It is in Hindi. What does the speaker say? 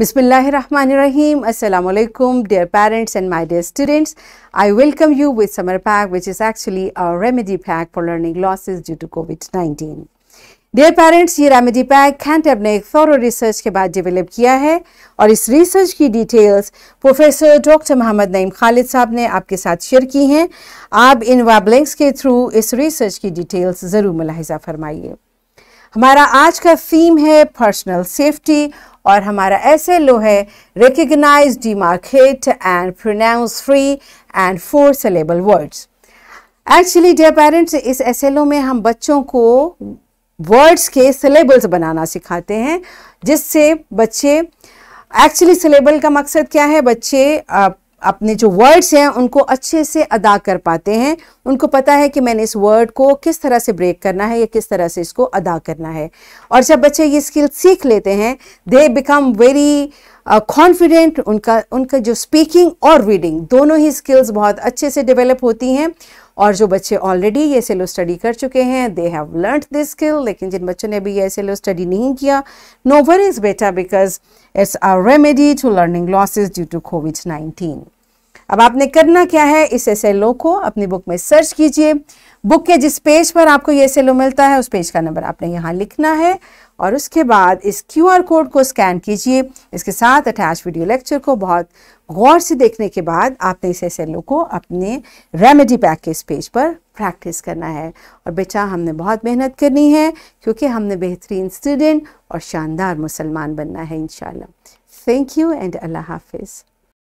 Bismillahirrahmanirrahim. Assalamu alaikum, dear parents and my dear students. I welcome you with summer pack, which is actually a remedy pack for learning losses due to COVID 19. Dear parents ये रेमेडी पैक हैंटेब ने एक फॉरो रिसर्च के बाद डेवलप किया है और इस रिसर्च की details professor doctor Mohammad Naeem Khalid साहब ने आपके साथ शेयर की हैं आप इन वेबलिंक्स के थ्रू इस रिसर्च की डिटेल्स ज़रूर मुलाहिजा फरमाइए हमारा आज का थीम है पर्सनल सेफ्टी और हमारा एस एल ओ है recognise market and pronounce free and four syllable words actually dear parents इस एस एल ओ में हम बच्चों को वर्ड्स के सिलेबल्स बनाना सिखाते हैं जिससे बच्चे एक्चुअली सिलेबल का मकसद क्या है बच्चे अपने जो वर्ड्स हैं उनको अच्छे से अदा कर पाते हैं उनको पता है कि मैंने इस वर्ड को किस तरह से ब्रेक करना है या किस तरह से इसको अदा करना है और जब बच्चे ये स्किल सीख लेते हैं दे बिकम वेरी कॉन्फिडेंट उनका उनका जो स्पीकिंग और रीडिंग दोनों ही स्किल्स बहुत अच्छे से डेवलप होती हैं और जो बच्चे ऑलरेडी ये सेलो स्टडी कर चुके हैं they have learn this skill लेकिन जिन बच्चों ने अभी ये सेलो स्टडी नहीं किया नो वरीज बेटा because it's our remedy to learning losses due to COVID nineteen अब आपने करना क्या है इस एस को अपनी बुक में सर्च कीजिए बुक के जिस पेज पर आपको ये एस मिलता है उस पेज का नंबर आपने यहाँ लिखना है और उसके बाद इस क्यूआर कोड को स्कैन कीजिए इसके साथ अटैच वीडियो लेक्चर को बहुत गौर से देखने के बाद आपने इस एस को अपने रेमेडी पैक के इस पेज पर प्रैक्टिस करना है और बेटा हमने बहुत मेहनत करनी है क्योंकि हमने बेहतरीन स्टूडेंट और शानदार मुसलमान बनना है इन थैंक यू एंड अल्लाह हाफिज़